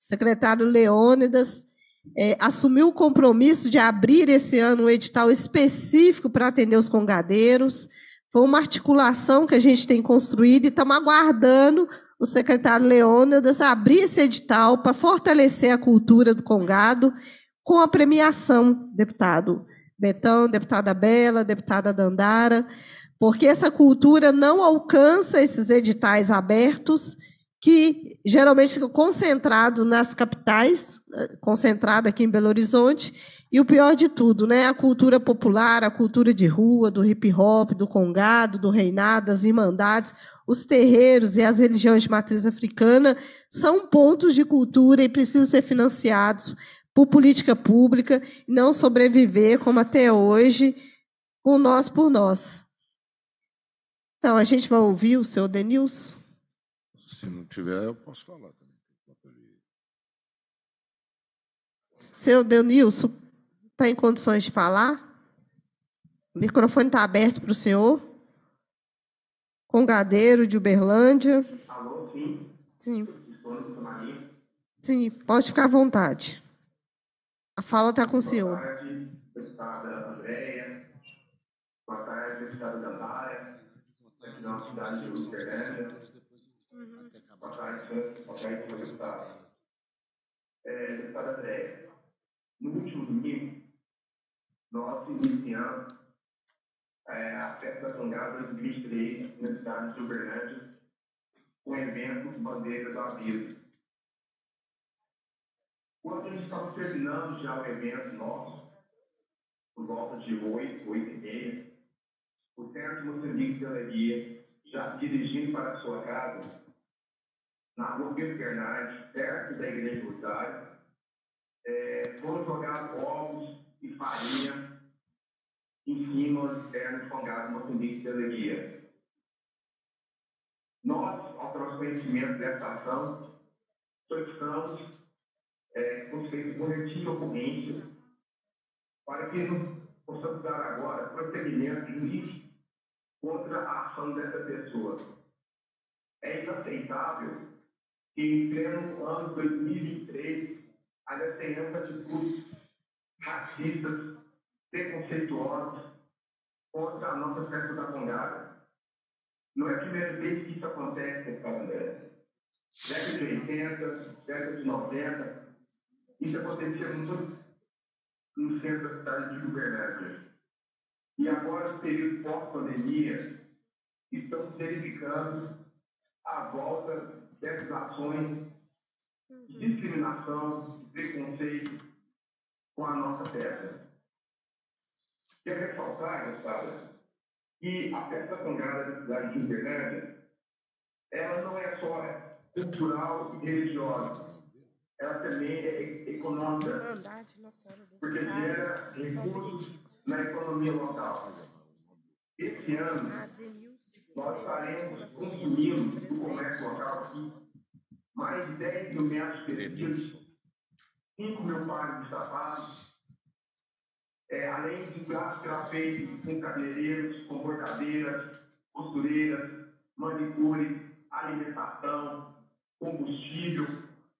secretário Leônidas é, assumiu o compromisso de abrir esse ano um edital específico para atender os congadeiros. Foi uma articulação que a gente tem construído e estamos aguardando o secretário Leônidas abrir esse edital para fortalecer a cultura do congado com a premiação, deputado Betão, deputada Bela, deputada Dandara, porque essa cultura não alcança esses editais abertos que geralmente ficam concentrados nas capitais, eh, concentrada aqui em Belo Horizonte, e o pior de tudo, né? A cultura popular, a cultura de rua, do hip hop, do congado, do reinado, das irmandades, os terreiros e as religiões de matriz africana são pontos de cultura e precisam ser financiados por política pública, não sobreviver como até hoje, com nós por nós. Então, a gente vai ouvir o senhor Denilson? Se não tiver, eu posso falar também. Seu Denilson, está em condições de falar? O microfone está aberto para o senhor. Congadeiro de Uberlândia. Alô, sim? Sim. Sim, pode ficar à vontade. A fala está com o senhor. Boa tarde, deputada Andréia. Boa tarde, deputada Dandara. Da cidade de Lucerna. Boa tarde, boa tarde, deputada. É, deputada Andréia, no último domingo, nós iniciamos é, a festa da de 2023 na cidade de Uberlândia, com o evento bandeira da Vida quando a gente estava terminando já o evento nosso, por volta de 8, 8 e meia, o Centro Moçambique de Alegria, já dirigindo para sua casa, na rua Pedro Bernardes, perto da Igreja do Rosário, é, foram jogados ovos e farinha em cima do terno fangado Moçambique de Alegria. Nós, ao nosso conhecimento dessa ação, solicitamos é, foi feito documento para que nós possamos dar agora prosseguimento jurídico contra a ação dessa pessoa. É inaceitável que, em pleno ano 2003 ainda tenhamos atitudes racistas, preconceituosas contra a nossa festa da Congada. Não é a primeira vez que isso acontece, a mulher. Década de 80, décadas de 90, isso acontecia muito no centro da cidade de Uberlândia. E agora, no período pós-pandemia, estamos verificando a volta dessas ações de uhum. discriminação, preconceito com a nossa terra. Quero ressaltar, Gustavo, que a festa sangada da cidade de Uberlândia, ela não é só cultural e religiosa, ela também é econômica. Nossa Porque ah, gera recursos na economia local. Este ano, nós estaremos consumindo no comércio local mais de 10 mil metros perdidos, 5 mil pares de sapatos, é, além de gasto que ela com cabeleireiros, com bordadeiras, costureiras, manicure, alimentação, combustível,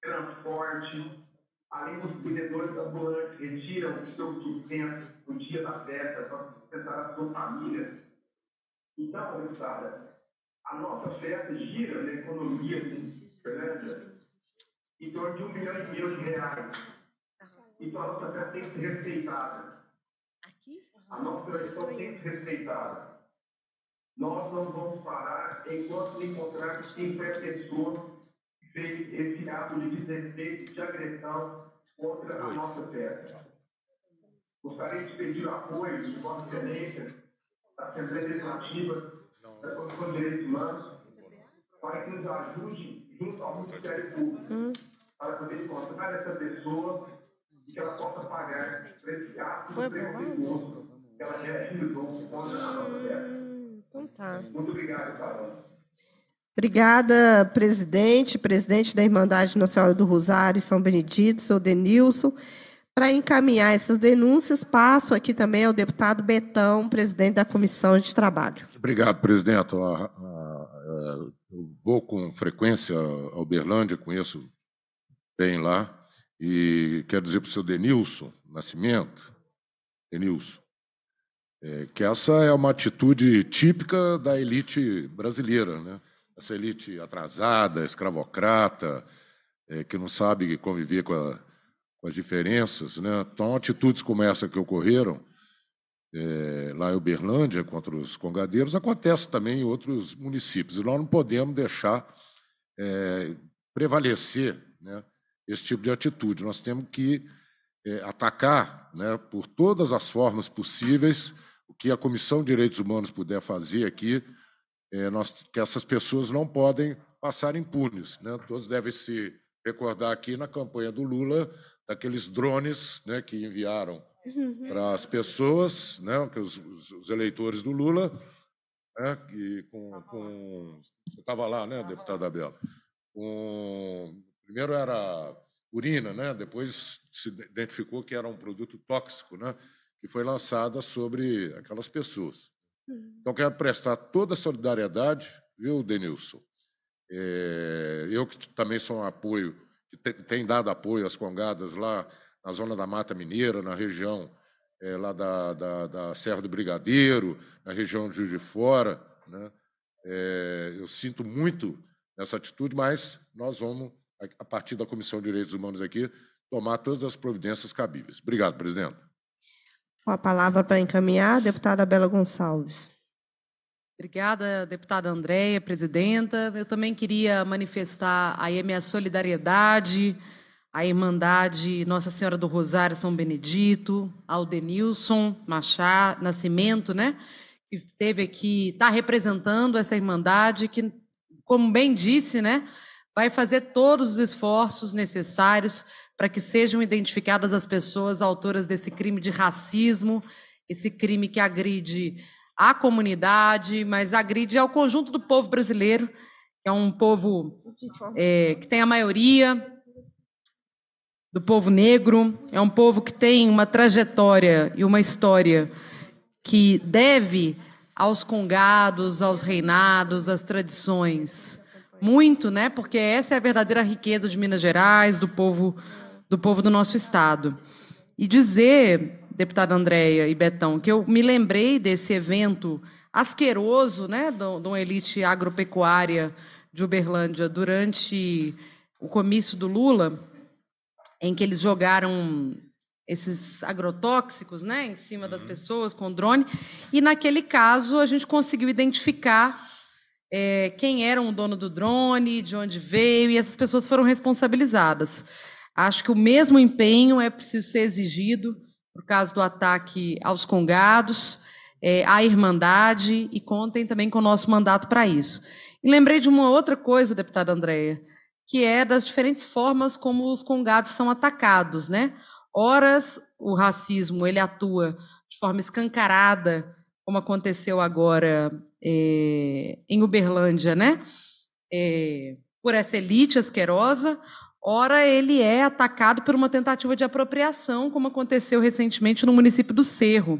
transporte, além dos vendedores ambulantes retiram o seu sustento no dia da festa para sustentar as sua família. Então, moçada, a nossa festa gira na economia né, em torno de um milhão e meio de reais. Então, a nossa festa tem que ser respeitada. A nossa festa tem que ser respeitada. Nós não vamos parar enquanto encontrarmos 50 pessoas fez esse ato de desrespeito, de agressão contra a nossa terra. Gostaria de pedir o apoio de Vossa Excelência, da Assembleia Legislativa, da Comissão de Direitos Humanos, para que nos ajude junto ao Ministério Público, hum. para poder encontrar essa pessoa e que ela possa pagar por esse ato de preconceituoso que ela realizou contra a nossa terra. Hum, então tá. Muito obrigado, Carol. Obrigada, presidente, presidente da Irmandade Nossa Senhora do Rosário São Benedito, senhor Denilson. Para encaminhar essas denúncias, passo aqui também ao deputado Betão, presidente da Comissão de Trabalho. Obrigado, presidente. Ah, ah, eu vou com frequência a Uberlândia, conheço bem lá, e quero dizer para o seu Denilson Nascimento, Denilson, é, que essa é uma atitude típica da elite brasileira, né? essa elite atrasada, escravocrata, é, que não sabe conviver com, a, com as diferenças. Né? Então, atitudes como essa que ocorreram é, lá em Uberlândia contra os congadeiros acontece também em outros municípios. E nós não podemos deixar é, prevalecer né, esse tipo de atitude. Nós temos que atacar né, por todas as formas possíveis o que a Comissão de Direitos Humanos puder fazer aqui é, nós, que essas pessoas não podem passar impunes. Né? Todos devem se recordar aqui na campanha do Lula daqueles drones né, que enviaram uhum. para as pessoas, né, que os, os eleitores do Lula, né, que com, com você estava lá, né, deputada Bela? primeiro era urina, né? Depois se identificou que era um produto tóxico, né? Que foi lançada sobre aquelas pessoas. Então, quero prestar toda a solidariedade, viu, Denilson? É, eu que também sou um apoio, que tem, tem, dado apoio às congadas lá na zona da Mata Mineira, na região é, lá da, da, da, Serra do Brigadeiro, na região de Juiz de Fora. Né? É, eu sinto muito essa atitude, mas nós vamos, a partir da Comissão de Direitos Humanos aqui, tomar todas as providências cabíveis. Obrigado, presidente. Com a palavra para encaminhar, a deputada Bela Gonçalves. Obrigada, deputada Andréia, presidenta. Eu também queria manifestar aí a minha solidariedade à Irmandade Nossa Senhora do Rosário São Benedito, ao Denilson Machado Nascimento, né? Que teve aqui, está representando essa Irmandade, que, como bem disse, né? vai fazer todos os esforços necessários para que sejam identificadas as pessoas autoras desse crime de racismo, esse crime que agride a comunidade, mas agride ao conjunto do povo brasileiro, que é um povo é, que tem a maioria do povo negro, é um povo que tem uma trajetória e uma história que deve aos congados, aos reinados, às tradições. Muito, né? Porque essa é a verdadeira riqueza de Minas Gerais, do povo do povo do nosso estado. E dizer, deputada Andréia e Betão, que eu me lembrei desse evento asqueroso, né, de uma elite agropecuária de Uberlândia durante o comício do Lula, em que eles jogaram esses agrotóxicos, né, em cima das uhum. pessoas com drone. E naquele caso a gente conseguiu identificar é, quem era o dono do drone, de onde veio, e essas pessoas foram responsabilizadas. Acho que o mesmo empenho é preciso ser exigido por causa do ataque aos congados, é, à Irmandade, e contem também com o nosso mandato para isso. E lembrei de uma outra coisa, deputada Andréia, que é das diferentes formas como os congados são atacados. Né? Horas o racismo ele atua de forma escancarada, como aconteceu agora é, em Uberlândia, né? É, por essa elite asquerosa, ora ele é atacado por uma tentativa de apropriação, como aconteceu recentemente no município do Cerro.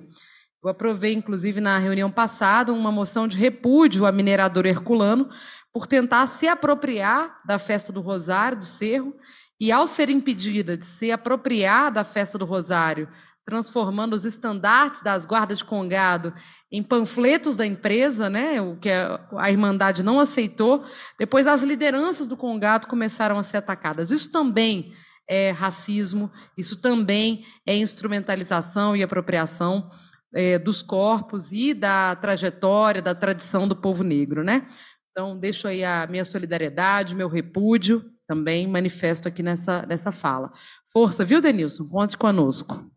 Eu aprovei, inclusive, na reunião passada, uma moção de repúdio a minerador herculano por tentar se apropriar da festa do Rosário, do Cerro, e ao ser impedida de se apropriar da festa do Rosário, transformando os estandartes das guardas de congado em panfletos da empresa, né, o que é, a Irmandade não aceitou. Depois, as lideranças do congado começaram a ser atacadas. Isso também é racismo, isso também é instrumentalização e apropriação é, dos corpos e da trajetória, da tradição do povo negro. Né? Então, deixo aí a minha solidariedade, meu repúdio, também manifesto aqui nessa, nessa fala. Força, viu, Denilson? Conte conosco.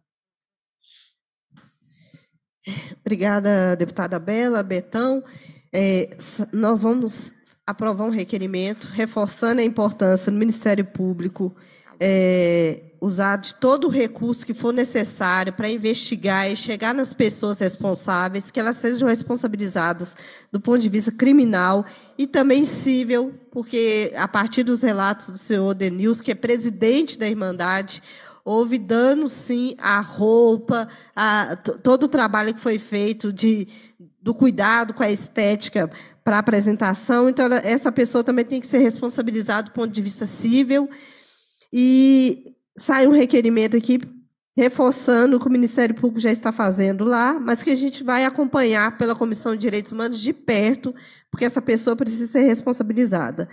Obrigada, deputada Bela, Betão. É, nós vamos aprovar um requerimento reforçando a importância do Ministério Público é, usar de todo o recurso que for necessário para investigar e chegar nas pessoas responsáveis, que elas sejam responsabilizadas do ponto de vista criminal e também civil, porque a partir dos relatos do senhor Denils, que é presidente da Irmandade, Houve dano, sim, à roupa, a todo o trabalho que foi feito de, do cuidado com a estética para a apresentação. Então, ela, essa pessoa também tem que ser responsabilizada do ponto de vista civil. E sai um requerimento aqui reforçando o que o Ministério Público já está fazendo lá, mas que a gente vai acompanhar pela Comissão de Direitos Humanos de perto, porque essa pessoa precisa ser responsabilizada.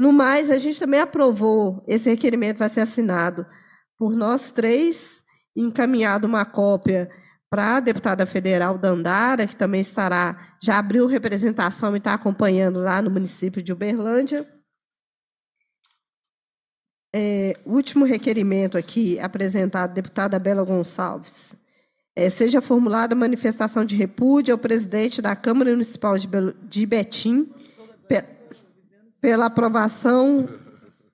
No mais, a gente também aprovou, esse requerimento vai ser assinado por nós três, encaminhado uma cópia para a deputada federal Dandara, que também estará, já abriu representação e está acompanhando lá no município de Uberlândia. É, último requerimento aqui apresentado, deputada Bela Gonçalves. É, seja formulada manifestação de repúdio ao presidente da Câmara Municipal de, Betim pe pela aprovação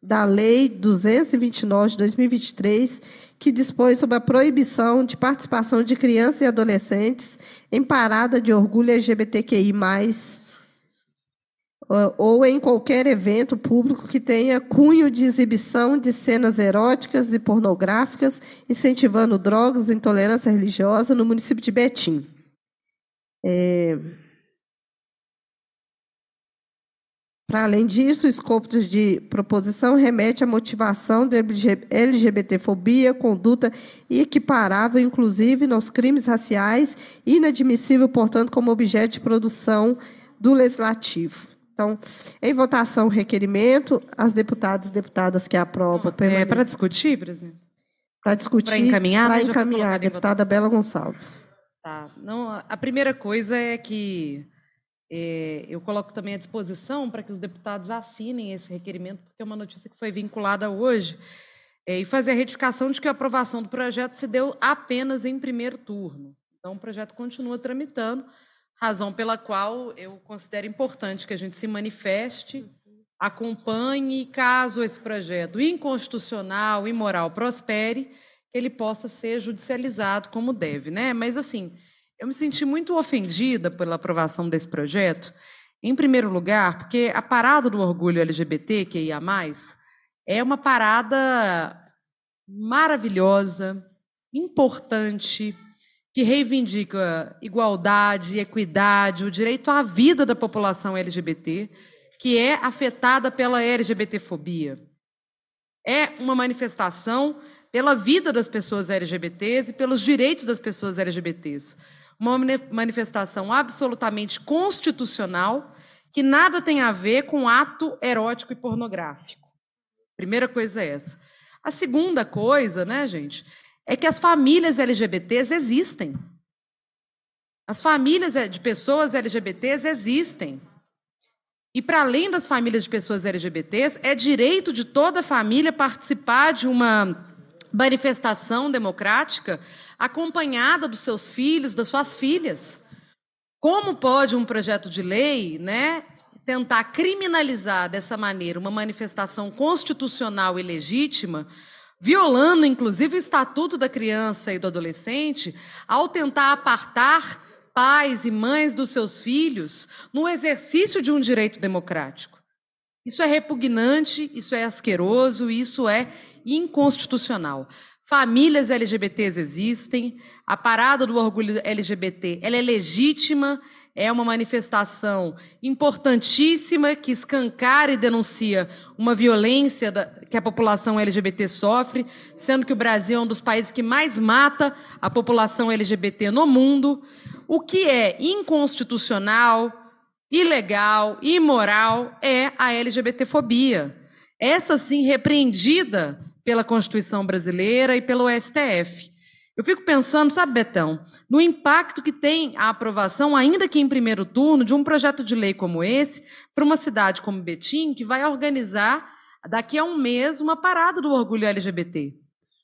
da Lei 229 de 2023, que dispõe sobre a proibição de participação de crianças e adolescentes em parada de orgulho LGBTQI, ou em qualquer evento público que tenha cunho de exibição de cenas eróticas e pornográficas, incentivando drogas e intolerância religiosa no município de Betim. É, Para além disso, o escopo de proposição remete à motivação de LGBTfobia, conduta equiparável, inclusive, nos crimes raciais, inadmissível, portanto, como objeto de produção do legislativo. Então, em votação, requerimento, as deputadas e deputadas que aprovam. É para discutir, presidente? Para discutir. Para encaminhar? Para né? encaminhar, deputada Bela Gonçalves. Tá. Não, a primeira coisa é que é, eu coloco também à disposição para que os deputados assinem esse requerimento, porque é uma notícia que foi vinculada hoje, é, e fazer a retificação de que a aprovação do projeto se deu apenas em primeiro turno. Então, o projeto continua tramitando, razão pela qual eu considero importante que a gente se manifeste, acompanhe, caso esse projeto inconstitucional, e moral prospere, ele possa ser judicializado como deve. Né? Mas, assim, eu me senti muito ofendida pela aprovação desse projeto, em primeiro lugar, porque a parada do orgulho LGBT, que ia mais, é uma parada maravilhosa, importante, que reivindica igualdade, equidade, o direito à vida da população LGBT, que é afetada pela LGBTfobia. É uma manifestação pela vida das pessoas LGBTs e pelos direitos das pessoas LGBTs uma manifestação absolutamente constitucional que nada tem a ver com ato erótico e pornográfico. Primeira coisa é essa. A segunda coisa, né, gente, é que as famílias LGBTs existem. As famílias eh, de pessoas LGBTs existem. E para além das famílias de pessoas LGBTs, é direito de toda família participar de uma manifestação democrática acompanhada dos seus filhos, das suas filhas. Como pode um projeto de lei, né, tentar criminalizar dessa maneira uma manifestação constitucional e legítima, violando inclusive o estatuto da criança e do adolescente, ao tentar apartar pais e mães dos seus filhos no exercício de um direito democrático? Isso é repugnante, isso é asqueroso, isso é inconstitucional. Famílias LGBTs existem, a parada do orgulho LGBT ela é legítima, é uma manifestação importantíssima que escancara e denuncia uma violência da, que a população LGBT sofre, sendo que o Brasil é um dos países que mais mata a população LGBT no mundo, o que é inconstitucional, ilegal, imoral é a LGBTfobia. Essa sim repreendida pela Constituição brasileira e pelo STF. Eu fico pensando, sabe, Betão, no impacto que tem a aprovação, ainda que em primeiro turno, de um projeto de lei como esse, para uma cidade como Betim, que vai organizar daqui a um mês uma parada do orgulho LGBT.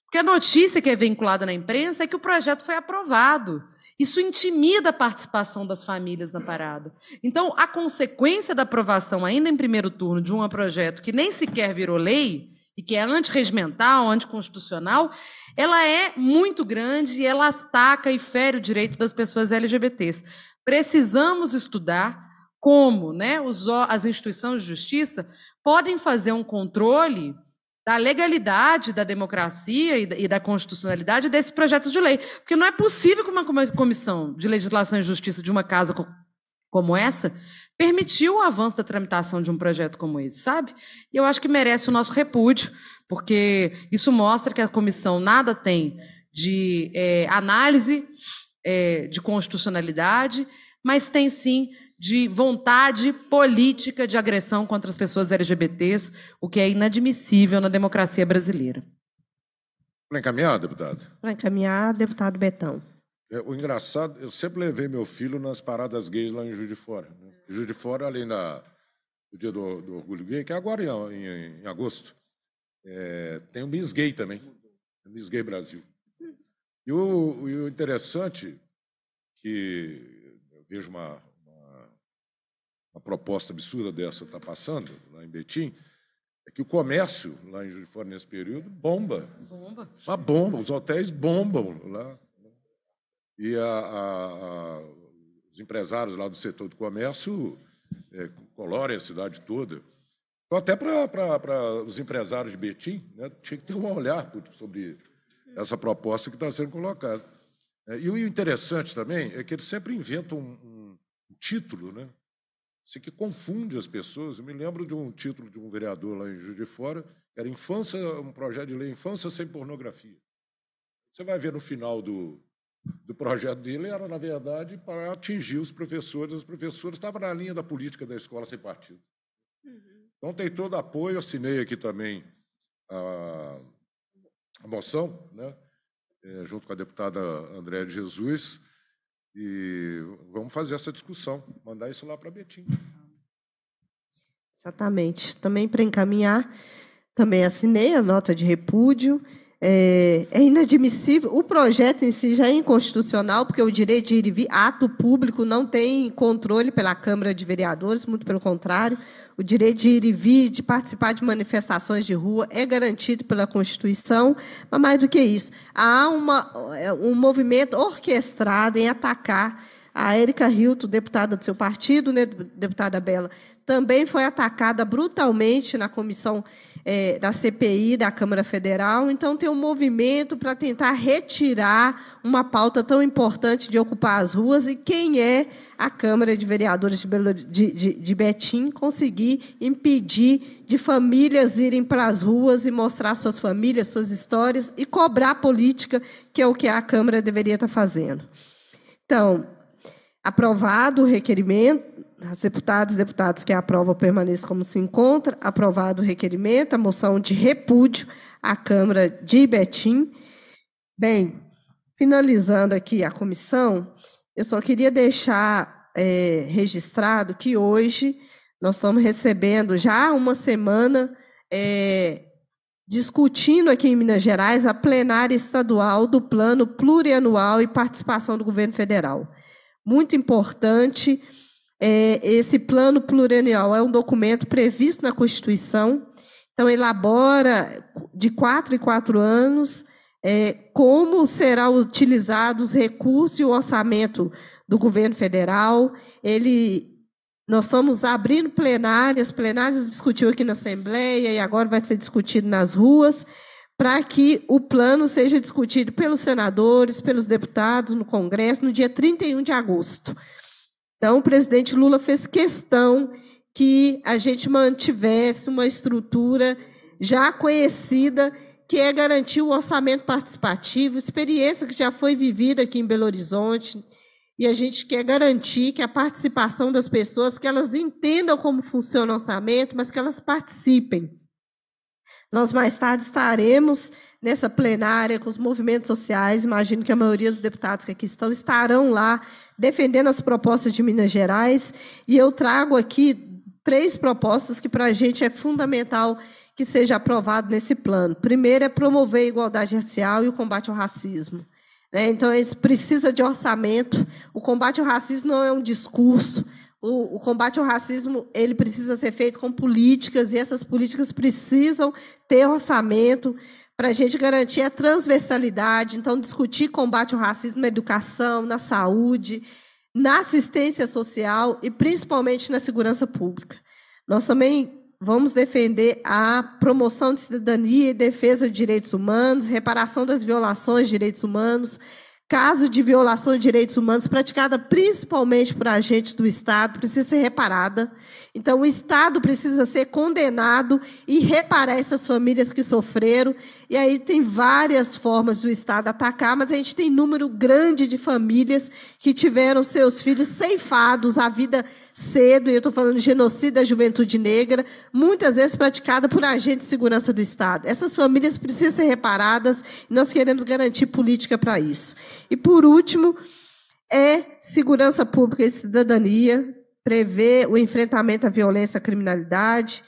Porque a notícia que é vinculada na imprensa é que o projeto foi aprovado. Isso intimida a participação das famílias na parada. Então, a consequência da aprovação, ainda em primeiro turno, de um projeto que nem sequer virou lei, e que é antirregimental, anticonstitucional, ela é muito grande e ela ataca e fere o direito das pessoas LGBTs. Precisamos estudar como né, os, as instituições de justiça podem fazer um controle da legalidade, da democracia e da constitucionalidade desses projetos de lei. Porque não é possível que uma comissão de legislação e justiça de uma casa como essa permitiu o avanço da tramitação de um projeto como esse, sabe? E eu acho que merece o nosso repúdio, porque isso mostra que a comissão nada tem de é, análise é, de constitucionalidade, mas tem sim de vontade política de agressão contra as pessoas LGBTs, o que é inadmissível na democracia brasileira. Para encaminhar, deputado. Para encaminhar, deputado Betão. É, o engraçado, eu sempre levei meu filho nas paradas gays lá em Juiz de Fora. Né? Juiz de Fora, além da, do Dia do, do Orgulho Gay, que é agora em, em, em agosto, é, tem o Miss Gay também. Miss Gay Brasil. E o, e o interessante que eu vejo uma, uma, uma proposta absurda dessa tá passando lá em Betim, é que o comércio lá em Juiz de Fora nesse período bomba. Bomba. Uma bomba, os hotéis bombam lá e a, a, a, os empresários lá do setor do comércio é, colorem a cidade toda. Então, até para os empresários de Betim, né, tinha que ter um olhar sobre essa proposta que está sendo colocada. É, e o interessante também é que eles sempre inventam um, um título, né? Assim, que confunde as pessoas. Eu me lembro de um título de um vereador lá em Juiz de Fora, que era Infância, um projeto de lei Infância sem pornografia. Você vai ver no final do, do projeto dele era, na verdade, para atingir os professores. Os professores estavam na linha da política da escola sem partido. Uhum. Então, tem todo apoio. Assinei aqui também a, a moção, né? É, junto com a deputada Andréa de Jesus, e vamos fazer essa discussão, mandar isso lá para Betinho Betim. Exatamente. Também para encaminhar, também assinei a nota de repúdio é, é, inadmissível. O projeto em si já é inconstitucional, porque o direito de ir e vir, ato público, não tem controle pela Câmara de Vereadores, muito pelo contrário. O direito de ir e vir, de participar de manifestações de rua, é garantido pela Constituição, mas mais do que isso, há uma, é, um movimento orquestrado em atacar a Érica Hilton, deputada do seu partido, né, deputada Bela, também foi atacada brutalmente na comissão é, da CPI da Câmara Federal. Então, tem um movimento para tentar retirar uma pauta tão importante de ocupar as ruas e quem é a Câmara de Vereadores de, Belo, de, de, de Betim conseguir impedir de famílias irem para as ruas e mostrar suas famílias, suas histórias e cobrar política, que é o que a Câmara deveria estar fazendo. Então, aprovado o requerimento, as deputadas e deputados que aprovam permaneçam como se encontra. Aprovado o requerimento, a moção de repúdio à Câmara de Ibetim. Bem, finalizando aqui a comissão, eu só queria deixar é, registrado que hoje nós estamos recebendo já uma semana é, discutindo aqui em Minas Gerais a plenária estadual do plano plurianual e participação do governo federal. Muito importante é, esse plano plurianual é um documento previsto na Constituição, então elabora de quatro em quatro anos é, como serão utilizados os recursos e o orçamento do governo federal. Ele, nós estamos abrindo plenárias, plenárias discutiu aqui na Assembleia e agora vai ser discutido nas ruas, para que o plano seja discutido pelos senadores, pelos deputados no Congresso no dia 31 de agosto. Então, o presidente Lula fez questão que a gente mantivesse uma estrutura já conhecida, que é garantir o orçamento participativo, experiência que já foi vivida aqui em Belo Horizonte, e a gente quer garantir que a participação das pessoas, que elas entendam como funciona o orçamento, mas que elas participem. Nós mais tarde estaremos nessa plenária com os movimentos sociais. Imagino que a maioria dos deputados que aqui estão estarão lá defendendo as propostas de Minas Gerais. E eu trago aqui três propostas que para a gente é fundamental que seja aprovado nesse plano. Primeiro é promover a igualdade racial e o combate ao racismo. Né? Então, isso precisa de orçamento. O combate ao racismo não é um discurso, o, o, combate ao racismo ele precisa ser feito com políticas e essas políticas precisam ter orçamento para a gente garantir a transversalidade. Então, discutir combate ao racismo na educação, na saúde, na assistência social e principalmente na segurança pública. Nós também vamos defender a promoção de cidadania e defesa de direitos humanos, reparação das violações de direitos humanos, caso de violação de direitos humanos praticada principalmente por agentes do Estado precisa ser reparada então, o Estado precisa ser condenado e reparar essas famílias que sofreram. E aí tem várias formas do Estado atacar, mas a gente tem número grande de famílias que tiveram seus filhos ceifados a vida cedo, e eu estou falando de genocídio da juventude negra, muitas vezes praticada por agentes de segurança do Estado. Essas famílias precisam ser reparadas e nós queremos garantir política para isso. E, por último, é segurança pública e cidadania prevê o enfrentamento à violência e à criminalidade.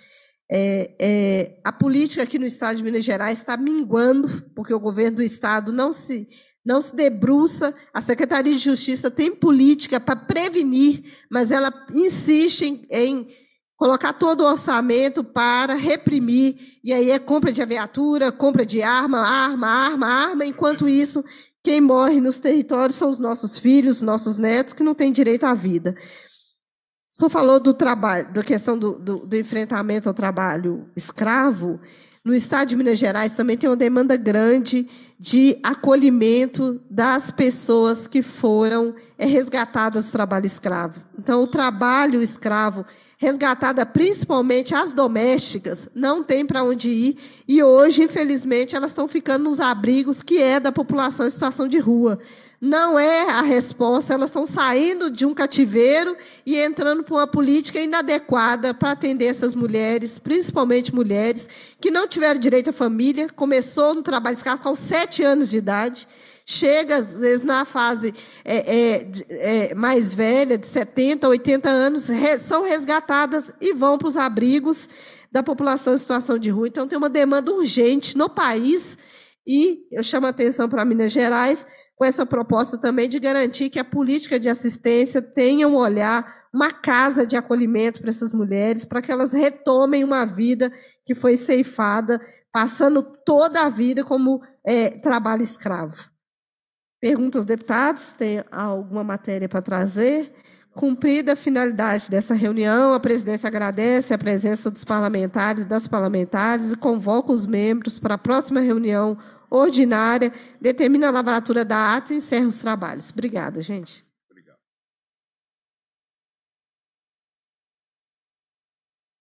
É, é, a política aqui no estado de Minas Gerais está minguando, porque o governo do estado não se, não se debruça. A Secretaria de Justiça tem política para prevenir, mas ela insiste em, em colocar todo o orçamento para reprimir, e aí é compra de aviatura, compra de arma, arma, arma, arma. Enquanto isso, quem morre nos territórios são os nossos filhos, nossos netos, que não têm direito à vida só falou do trabalho, da questão do, do, do, enfrentamento ao trabalho escravo. No estado de Minas Gerais também tem uma demanda grande de acolhimento das pessoas que foram é, resgatadas do trabalho escravo. Então, o trabalho escravo, resgatada principalmente as domésticas, não tem para onde ir. E hoje, infelizmente, elas estão ficando nos abrigos que é da população em situação de rua não é a resposta. Elas estão saindo de um cativeiro e entrando para uma política inadequada para atender essas mulheres, principalmente mulheres que não tiveram direito à família. Começou no trabalho escravo com sete anos de idade. Chega, às vezes, na fase é, é, é, mais velha, de 70, 80 anos, são resgatadas e vão para os abrigos da população em situação de rua. Então, tem uma demanda urgente no país e eu chamo a atenção para Minas Gerais com essa proposta também de garantir que a política de assistência tenha um olhar, uma casa de acolhimento para essas mulheres, para que elas retomem uma vida que foi ceifada, passando toda a vida como é, trabalho escravo. Pergunta aos deputados, tem alguma matéria para trazer? Cumprida a finalidade dessa reunião, a presidência agradece a presença dos parlamentares e das parlamentares e convoca os membros para a próxima reunião ordinária, determina a lavratura da ata e encerra os trabalhos. Obrigada, gente.